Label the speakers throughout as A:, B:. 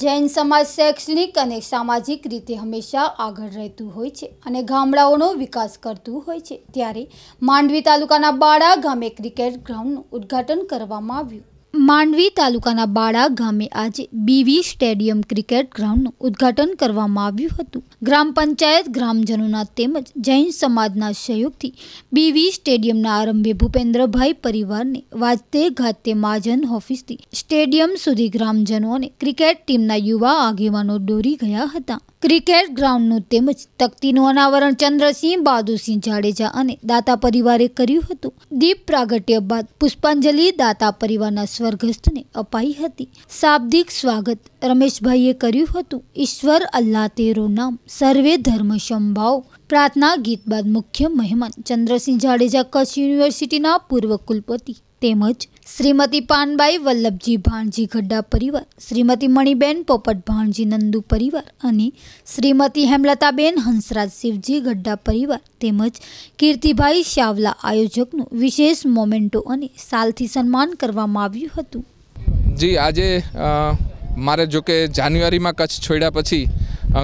A: જૈન સમાજ શૈક્ષણિક અને સામાજિક રીતે હંમેશા આગળ રહેતું હોય છે અને ગામડાઓનો વિકાસ કરતું હોય છે ત્યારે માંડવી તાલુકાના બાળા ગામે ક્રિકેટ ગ્રાઉન્ડનું ઉદ્ઘાટન કરવામાં આવ્યું માંડવી તાલુકાના બાળા ગામે આજે બીવી સ્ટેડિયમ ક્રિકેટ ગ્રાઉન્ડનું ઉદ્ઘાટન કરવામાં આવ્યું હતું ગ્રામ પંચાયત ગ્રામજનોના તેમજ જૈન સમાજના સહયોગથી બીવી સ્ટેડિયમના આરંભે ભૂપેન્દ્રભાઈ પરિવારને વાજતે ગાતે માજન ઓફિસથી સ્ટેડિયમ સુધી ગ્રામજનો અને ક્રિકેટ ટીમના યુવા આગેવાનો દોરી ગયા હતા ક્રિકેટ ગ્રાઉન્ડનું તેમજ તકતીનું અનાવરણ ચંદ્રસિંહ બહાદુરસિંહ જાડેજા અને દાતા પરિવારે કર્યું હતું દીપ પ્રાગટ્ય બાદ પુષ્પાંજલિ દાતા પરિવારના સ્વર્ગસ્થને અપાઈ હતી શાબ્દિક સ્વાગત રમેશભાઈએ કર્યું હતું ઈશ્વર અલ્લાહ તેરું નામ સર્વે ધર્મ સંભાવ પ્રાર્થના ગીત બાદ મુખ્ય મહેમાન ચંદ્રસિંહ જાડેજા કચ્છ યુનિવર્સિટીના પૂર્વ કુલપતિ તેમજ શ્રીમતી પાનબાઈ વલ્લભજી ભાણજી ગઢડા પરિવાર શ્રીમતી મણિબેન પોપટ ભાણજી નંદુ પરિવાર અને શ્રીમતી હેમલતાબેન હંસરાજ શિવજી ગઢડા પરિવાર તેમજ કીર્તિભાઈ શાવલા આયોજકનું વિશેષ મોમેન્ટો અને સાલથી સન્માન કરવામાં આવ્યું હતું
B: જી આજે મારે જો કે જાન્યુઆરીમાં કચ્છ છોડ્યા પછી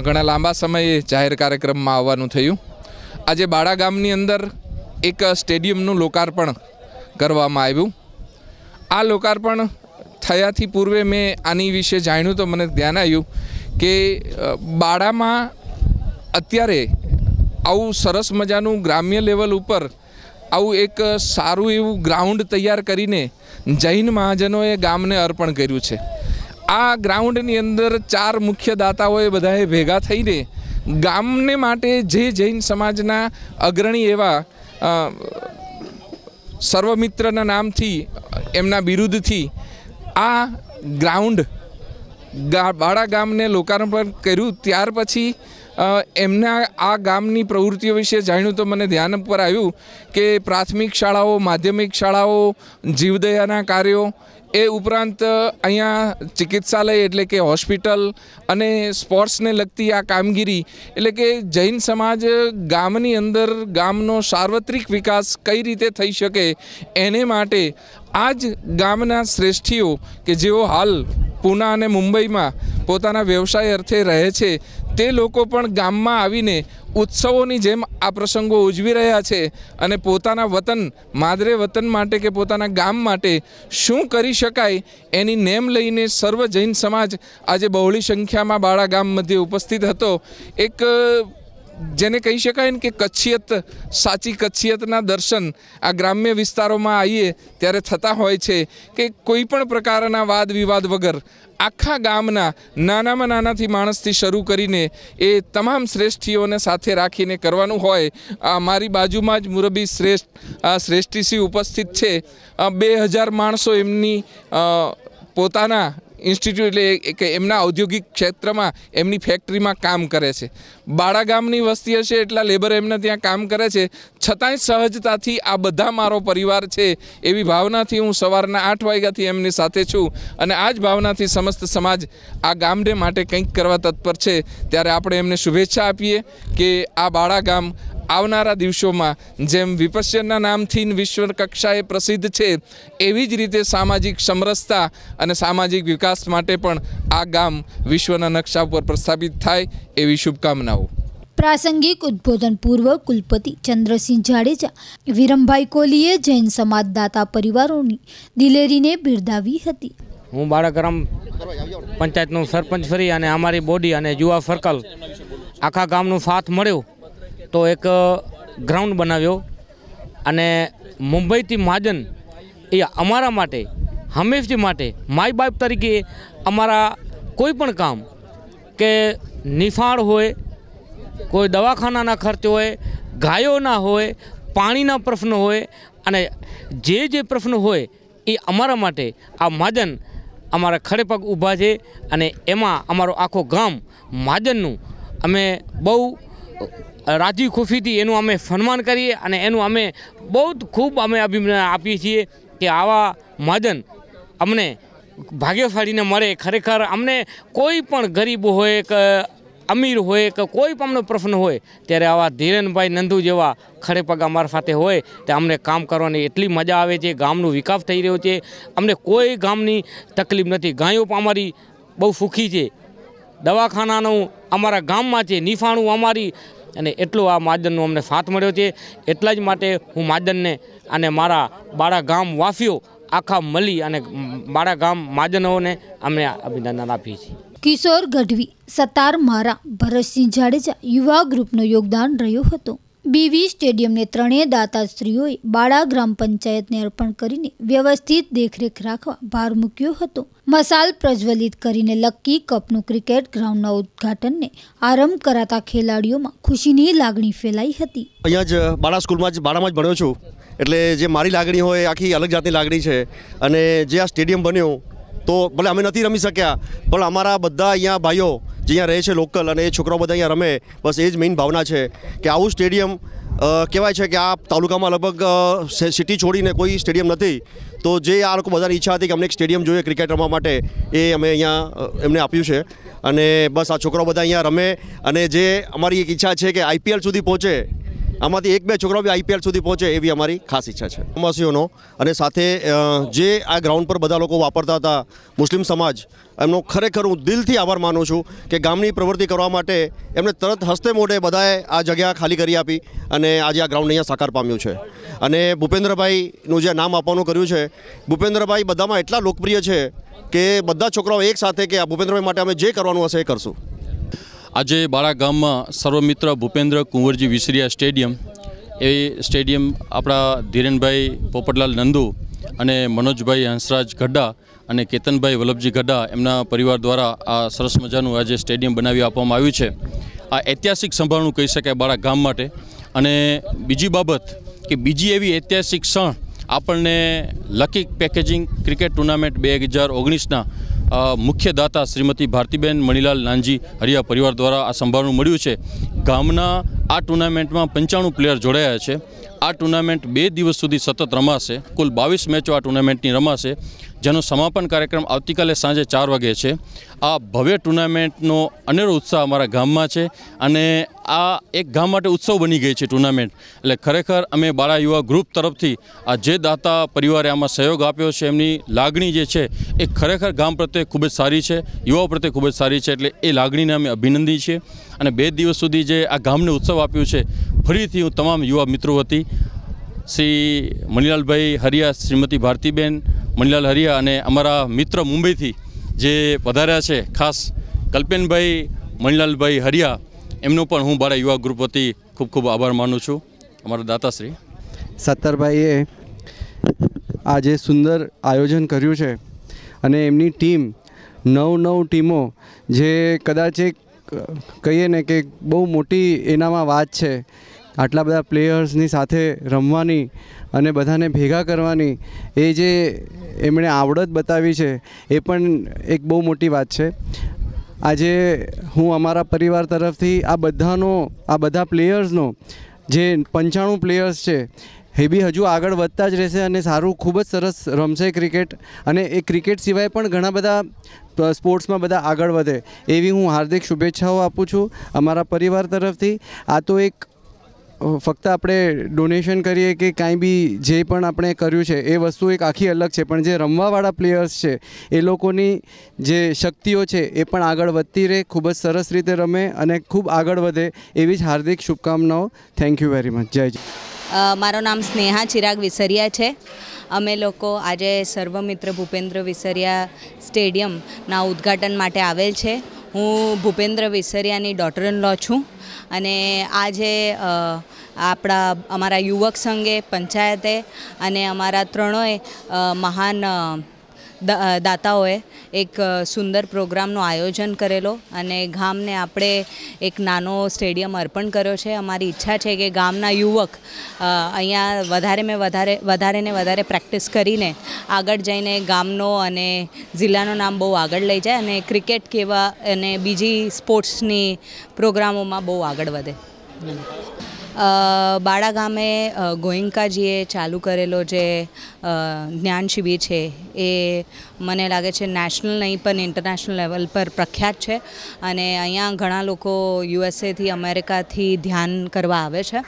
B: ઘણા લાંબા સમયે જાહેર કાર્યક્રમમાં આવવાનું થયું આજે બાળા ગામની અંદર એક સ્ટેડિયમનું લોકાર્પણ કરવામાં આવ્યું આ લોકાર્પણ થયાથી પૂર્વે મેં આની વિશે જાણ્યું તો મને ધ્યાન આવ્યું કે બાળામાં અત્યારે આવું સરસ મજાનું ગ્રામ્ય લેવલ ઉપર આવું એક સારું એવું ગ્રાઉન્ડ તૈયાર કરીને જૈન મહાજનોએ ગામને અર્પણ કર્યું છે આ ગ્રાઉન્ડની અંદર ચાર મુખ્ય દાતાઓએ બધાએ ભેગા થઈને ગામને માટે જે જૈન સમાજના અગ્રણી એવા સર્વમિત્રના નામથી એમના બિરુદથી આ ગ્રાઉન્ડ બાળા ગામને લોકાર્પણ કર્યું ત્યાર પછી એમના આ ગામની પ્રવૃત્તિઓ વિશે જાણ્યું તો મને ધ્યાન પર આવ્યું કે પ્રાથમિક શાળાઓ માધ્યમિક શાળાઓ જીવદયાના કાર્યો એ ઉપરાંત અહીંયા ચિકિત્સાલય એટલે કે હોસ્પિટલ અને સ્પોર્ટ્સને લગતી આ કામગીરી એટલે કે જૈન સમાજ ગામની અંદર ગામનો સાર્વત્રિક વિકાસ કઈ રીતે થઈ શકે એને માટે આ જ ગામના શ્રેષ્ઠીઓ કે જેઓ હાલ પૂના અને મુંબઈમાં પોતાના વ્યવસાય અર્થે રહે છે તે લોકો પણ ગામમાં આવીને ઉત્સવોની જેમ આ પ્રસંગો ઉજવી રહ્યા છે અને પોતાના વતન માદરે વતન માટે કે પોતાના ગામ માટે શું કરી શકાય એની નેમ લઈને સર્વ જૈન સમાજ આજે બહોળી સંખ્યામાં બાળા ગામ મધ્યે ઉપસ્થિત હતો એક જેને કહી શકાય ને કે કચ્છિયત સાચી કચ્છિયતના દર્શન આ ગ્રામ્ય વિસ્તારોમાં આવીએ ત્યારે થતા હોય છે કે કોઈ પણ પ્રકારના વાદ વિવાદ વગર આખા ગામના નાનામાં નાનાથી માણસથી શરૂ કરીને એ તમામ શ્રેષ્ઠીઓને સાથે રાખીને કરવાનું હોય મારી બાજુમાં જ મુરબી શ્રેષ્ઠ શ્રેષ્ઠીસી ઉપસ્થિત છે બે હજાર માણસો એમની પોતાના ઇન્સ્ટિટ્યૂટ એટલે કે એમના ઔદ્યોગિક ક્ષેત્રમાં એમની ફેક્ટરીમાં કામ કરે છે બાળા ગામની વસ્તી હશે એટલા લેબર એમને ત્યાં કામ કરે છે છતાંય સહજતાથી આ બધા મારો પરિવાર છે એવી ભાવનાથી હું સવારના આઠ વાગ્યાથી એમની સાથે છું અને આ જ ભાવનાથી સમસ્ત સમાજ આ ગામડે માટે કંઈક કરવા તત્પર છે ત્યારે આપણે એમને શુભેચ્છા આપીએ કે આ બાળા ગામ આવનારા દિવસોમાં જેમ વિપસ્યના નામથી વિશ્વ કક્ષાએ પ્રસિદ્ધ છે એવી જ રીતે સામાજિક સમરસતા અને સામાજિક વિકાસ માટે પણ આ ગામ વિશ્વના નકશા ઉપર પ્રસ્થાપિત થાય એવી શુભકામનાઓ
A: પ્રાસંગિક ઉદ્બોધન પૂર્વ કુલપતિ ચંદ્રસિંહ જાડેજા વિરમભાઈ કોહલીએ જૈન સમાજદાતા પરિવારોની દિલેરીને બિરદાવી હતી
C: હું બાળક બાળકરામ પંચાયતનું સરપંચ ફરી અને અમારી બોડી અને યુવા સર્કલ આખા ગામનું સાથ મળ્યો તો એક ગ્રાઉન્ડ બનાવ્યો અને મુંબઈથી મહાજન એ અમારા માટે હંમેશથી માટે માય બાપ તરીકે અમારા કોઈ પણ કામ કે નિફાળ હોય કોઈ દવાખાનાના ખર્ચ હોય ગાયોના હોય પાણીના પ્રશ્ન હોય અને જે જે પ્રશ્ન હોય એ અમારા માટે આ મહાજન અમારા ખડે ઊભા છે અને એમાં અમારો આખો ગામ મહાજનનું અમે બહુ રાજી ખુશીથી એનું અમે સન્માન કરીએ અને એનું અમે બહુ જ ખૂબ અમે અભિનંદન આપીએ છીએ કે આવા મહાજન અમને ભાગ્યશાળીને મળે ખરેખર અમને કોઈ પણ ગરીબ હોય કે અમીર હોય કે કોઈ પણ પણનો પ્રશ્ન હોય ત્યારે આવા ધીરેનભાઈ નંદુ જેવા ખડે અમારા સાથે હોય તો અમને કામ કરવાની એટલી મજા આવે છે ગામનો વિકાસ થઈ રહ્યો છે અમને કોઈ ગામની તકલીફ નથી ગાયો પણ અમારી બહુ સુખી છે દવાખાનાનું અમારા ગામમાં છે નિફાણું અમારી અને એટલો આ માદનનો અમને સાથ મળ્યો છે એટલા જ માટે હું માદનને અને મારા બાળા ગામ વાફીઓ આખા મળી અને બાળા ગામ માદનોને અમે અભિનંદન આપીએ છીએ
A: કિશોર ગઢવી સતાર મારા ભરતસિંહ જાડેજા યુવા ગ્રુપનો યોગદાન રહ્યો હતો બીવી સ્ટેડિયમને ત્રણેય દાતાશ્રીઓએ બાળા ગ્રામ પંચાયતને અર્પણ કરીને વ્યવસ્થિત દેખરેખ રાખવા ભાર મૂક્યો હતો મસાલ પ્રજ્વલિત કરીને લક્કી કપનું ક્રિકેટ ગ્રાઉન્ડના ઉદ્ઘાટનને આરંભ કરાતા ખેલાડીઓમાં ખુશીની લાગણી ફેલાઈ
D: હતી અહીંયા જ બાળા સ્કૂલમાં જ બાળામાં જ ભણ્યો છું એટલે જે મારી લાગણી હોય આખી અલગ જાતની લાગણી છે અને જે આ સ્ટેડિયમ બન્યું તો ભલે અમે નથી રમી શક્યા પણ અમારા બધા અહીંયા ભાઈઓ જે અહીંયા રહે છે લોકલ અને એ છોકરાઓ બધા અહીંયા રમે બસ એ જ મેઇન ભાવના છે કે આવું સ્ટેડિયમ કહેવાય છે કે આ તાલુકામાં લગભગ સિટી છોડીને કોઈ સ્ટેડિયમ નથી તો જે આ લોકો બધાની ઈચ્છા હતી કે અમને એક સ્ટેડિયમ જોઈએ ક્રિકેટ રમવા માટે એ અમે અહીંયા એમને આપ્યું છે અને બસ આ છોકરાઓ બધા અહીંયા રમે અને જે અમારી એક ઈચ્છા છે કે આઈપીએલ સુધી પહોંચે આમાંથી એક બે છોકરાઓ બી આઈપીએલ સુધી પહોંચે એવી અમારી ખાસ ઈચ્છા છે આદિવાસીઓનો અને સાથે જે આ ગ્રાઉન્ડ પર બધા લોકો વાપરતા હતા મુસ્લિમ સમાજ એમનો ખરેખર હું દિલથી આભાર માનું છું કે ગામની પ્રવૃત્તિ કરવા માટે એમને તરત હસ્તે મોઢે બધાએ આ જગ્યા ખાલી કરી આપી અને આજે આ ગ્રાઉન્ડ અહીંયા સાકાર પામ્યું છે અને ભૂપેન્દ્રભાઈનું જે નામ આપવાનું કર્યું છે ભૂપેન્દ્રભાઈ બધામાં એટલા લોકપ્રિય છે કે બધા છોકરાઓ એક સાથે કે આ ભૂપેન્દ્રભાઈ માટે અમે જે કરવાનું હશે એ કરશું
E: આજે બાળા ગામમાં સર્વમિત્ર ભૂપેન્દ્ર કુંવરજી વિસરિયા સ્ટેડિયમ એ સ્ટેડિયમ આપણા ધીરેનભાઈ પોપટલાલ નંદુ અને મનોજભાઈ હંસરાજ ગઢા અને કેતનભાઈ વલ્લભજી ગઢા એમના પરિવાર દ્વારા આ સરસ મજાનું આજે સ્ટેડિયમ બનાવી આપવામાં આવ્યું છે આ ઐતિહાસિક સંભાળણું કહી શકાય બાળા ગામ માટે અને બીજી બાબત કે બીજી એવી ઐતિહાસિક ક્ષણ આપણને લકી પેકેજિંગ ક્રિકેટ ટુર્નામેન્ટ બે હજાર ઓગણીસના મુખ્ય દાતા શ્રીમતી ભારતીબેન મણિલાલ નાનજી હરિયા પરિવાર દ્વારા આ સંભાળનું મળ્યું છે ગામના આ ટુર્નામેન્ટમાં પંચાણું પ્લેયર જોડાયા છે આ ટુર્નામેન્ટ બે દિવસ સુધી સતત રમાશે કુલ બાવીસ મેચો આ ટુર્નામેન્ટની રમાશે જેનો સમાપન કાર્યક્રમ આવતીકાલે સાંજે ચાર વાગે છે આ ભવ્ય ટુર્નામેન્ટનો અનેરો ઉત્સાહ અમારા ગામમાં છે અને આ એક ગામ માટે ઉત્સવ બની ગઈ છે ટુર્નામેન્ટ એટલે ખરેખર અમે બાળા યુવા ગ્રુપ તરફથી આ જે દાતા પરિવારે આમાં સહયોગ આપ્યો છે એમની લાગણી જે છે એ ખરેખર ગામ પ્રત્યે ખૂબ જ સારી છે યુવાઓ પ્રત્યે ખૂબ જ સારી છે એટલે એ લાગણીને અમે અભિનંદી છીએ અને બે દિવસ સુધી જે આ ગામને ઉત્સવ આપ્યું છે ફરીથી હું તમામ યુવા મિત્રો વતી શ્રી મણિલાલભાઈ હરિયા શ્રીમતી ભારતીબેન મણિલાલ હરિયા અને અમારા મિત્ર મુંબઈથી જે પધાર્યા છે ખાસ કલ્પેનભાઈ મણિલાલભાઈ હરિયા એમનો પણ હું મારા યુવા ગ્રુપ વતી ખૂબ ખૂબ આભાર માનું છું અમારા દાતાશ્રી
F: સત્તરભાઈએ જે સુંદર આયોજન કર્યું છે અને એમની ટીમ નવ નવ ટીમો જે કદાચ એક કહીએ ને કે બહુ મોટી એનામાં વાત છે આટલા બધા પ્લેયર્સની સાથે રમવાની અને બધાને ભેગા કરવાની એ જે એમણે આવડત બતાવી છે એ પણ એક બહુ મોટી વાત છે આજે હું અમારા પરિવાર તરફથી આ બધાનો આ બધા પ્લેયર્સનો જે પંચાણું પ્લેયર્સ છે એ બી હજુ આગળ વધતા જ રહેશે અને સારું ખૂબ જ સરસ રમશે ક્રિકેટ અને એ ક્રિકેટ સિવાય પણ ઘણા બધા સ્પોર્ટ્સમાં બધા આગળ વધે એવી હું હાર્દિક શુભેચ્છાઓ આપું છું અમારા પરિવાર તરફથી આ તો એક ફક્ત આપણે ડોનેશન કરીએ કે કાંઈ બી જે પણ આપણે કર્યું છે એ વસ્તુ એક આખી અલગ છે પણ જે રમવાવાળા પ્લેયર્સ છે એ લોકોની જે શક્તિઓ છે એ પણ આગળ વધતી રહે ખૂબ જ સરસ રીતે રમે અને ખૂબ આગળ વધે એવી જ હાર્દિક શુભકામનાઓ થેન્ક યુ વેરી મચ જય
G: જય મારું નામ સ્નેહા ચિરાગ વિસરિયા છે અમે લોકો આજે સર્વમિત્ર ભૂપેન્દ્ર વિસરિયા સ્ટેડિયમના ઉદ્ઘાટન માટે આવેલ છે હું ભૂપેન્દ્ર વિસરિયાની ડોટર ઇન લો છું અને આજે આપણા અમારા યુવક સંઘે પંચાયતે અને અમારા ત્રણોએ મહાન દાતાઓએ એક સુંદર પ્રોગ્રામનું આયોજન કરેલો અને ગામને આપણે એક નાનો સ્ટેડિયમ અર્પણ કર્યો છે અમારી ઈચ્છા છે કે ગામના યુવક અહીંયા વધારે મેં વધારે વધારે ને વધારે પ્રેક્ટિસ કરીને આગળ જઈને ગામનો અને જિલ્લાનું નામ બહુ આગળ લઈ જાય અને ક્રિકેટ કેવા અને બીજી સ્પોર્ટ્સની પ્રોગ્રામોમાં બહુ આગળ વધે બાળા ગામે ગોયંકાજીએ ચાલુ કરેલો જે જ્ઞાન શિબિર છે એ મને લાગે છે નેશનલ નહીં પણ ઇન્ટરનેશનલ લેવલ પર પ્રખ્યાત છે અને અહીંયા ઘણા લોકો યુએસએથી અમેરિકાથી ધ્યાન કરવા આવે છે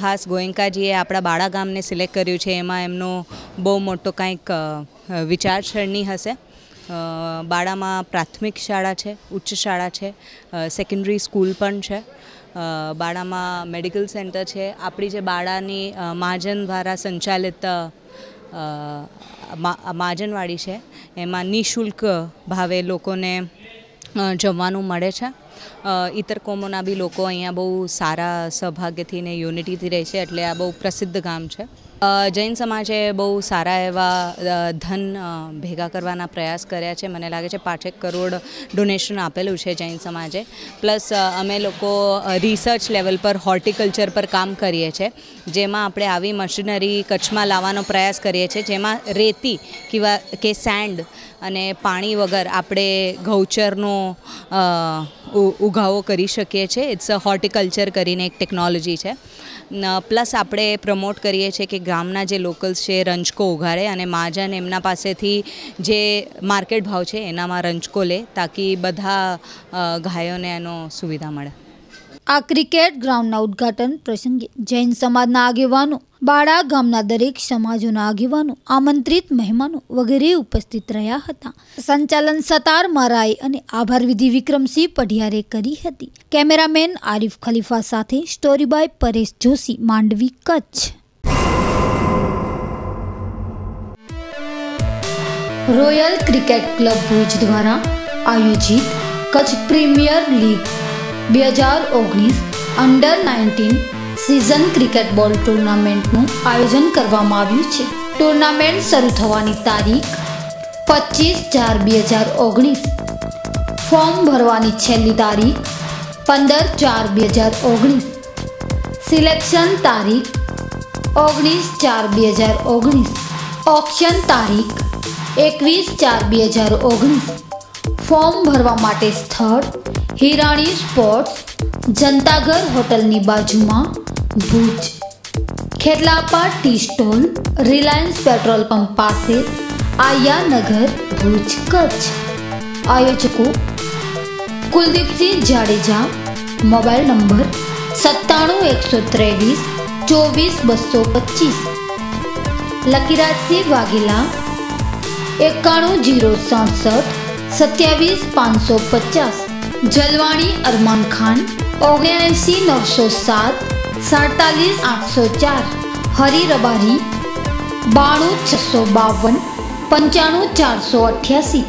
G: ખાસ ગોયંકાજીએ આપણા બાળા ગામને સિલેક્ટ કર્યું છે એમાં એમનો બહુ મોટો કાંઈક વિચારસરણી હશે બાળામાં પ્રાથમિક શાળા છે ઉચ્ચ શાળા છે સેકન્ડરી સ્કૂલ પણ છે બાળામાં મેડિકલ સેન્ટર છે આપણી જે બાળાની મહાજન દ્વારા સંચાલિત માજનવાડી છે એમાં નિઃશુલ્ક ભાવે લોકોને જમવાનું મળે છે ઇતર કોમોના બી લોકો અહીંયા બહુ સારા સૌભાગ્યથી ને યુનિટીથી રહે છે એટલે આ બહુ પ્રસિદ્ધ ગામ છે જૈન સમાજે બહુ સારા એવા ધન ભેગા કરવાના પ્રયાસ કર્યા છે મને લાગે છે પાંચેક કરોડ ડોનેશન આપેલું છે જૈન સમાજે પ્લસ અમે લોકો રિસર્ચ લેવલ પર હોર્ટિકલ્ચર પર કામ કરીએ છીએ જેમાં આપણે આવી મશીનરી કચ્છમાં લાવવાનો પ્રયાસ કરીએ છીએ જેમાં રેતી કિવા કે સેન્ડ અને પાણી વગર આપણે ગૌચરનો ઉગાવો કરી શકીએ છીએ ઇટ્સ અ હોર્ટિકલ્ચર કરીને એક ટેકનોલોજી છે પ્લસ આપણે પ્રમોટ કરીએ છીએ કે ગામના જે લોકલ્સ છે રંજકો ઉઘાડે અને મહાજન એમના પાસેથી જે માર્કેટ ભાવ છે એનામાં રંજકો લે તાકી બધા ગાયોને એનો સુવિધા મળે
A: આ ક્રિકેટ ગ્રાઉન્ડના ઉદઘાટન પ્રસંગે જૈન સમાજના આગેવાનો બાળા ગામના દરેક સમાજોના આગેવાનો આમંત્રિત મહેમાનો વગેરે ઉપસ્થિત રહ્યા હતા સંચાલન સતાર મારાએ અને આભાર વિધિ વિક્રમસિંહ પઢિયારે કરી હતી કેમેરામેન આરિફ ખલીફા સાથે story by Paresh Joshi Mandvi Kutch Royal Cricket Club Bhuj દ્વારા આયોજિત કચ્છ પ્રીમિયર લીગ બે હજાર ઓગણીસ અંડર નાઇન્ટીન સિઝન ક્રિકેટ બોલ ટુર્નામેન્ટનું આયોજન કરવામાં આવ્યું છે ટુર્નામેન્ટ શરૂ થવાની તારીખ પચીસ ચાર બે હજાર ઓગણીસ ફોર્મ ભરવાની છેલ્લી તારીખ પંદર ચાર બે હજાર ઓગણીસ સિલેક્શન તારીખ ઓગણીસ ચાર બે હજાર ઓગણીસ ઓપ્શન તારીખ એકવીસ ચાર બે હજાર ઓગણીસ ફોર્મ ભરવા માટે સ્થળ હિરાણી સ્પોર્ટ્સ જનતાઘર હોટલની બાજુમાં Bhuj Khetlapa tea stall Reliance petrol pump પાસે આયાનગર ભુજ કચ્છ આયોજકો કુલદીપસિંહ જાડેજા મોબાઈલ નંબર સત્તાણું એકસો ત્રેવીસ ચોવીસ બસો પચીસ લકીરાજસિંહ વાઘેલા એકાણું જીરો સડસઠ સત્યાવીસ પાંચસો પચાસ જલવાણી અરમાન ખાન ઓગણસી નવસો સાત સાડતાલીસ આઠસો ચાર હરી રબારી બાણું છસો બાવન પંચાણું ચારસો અઠ્યાસી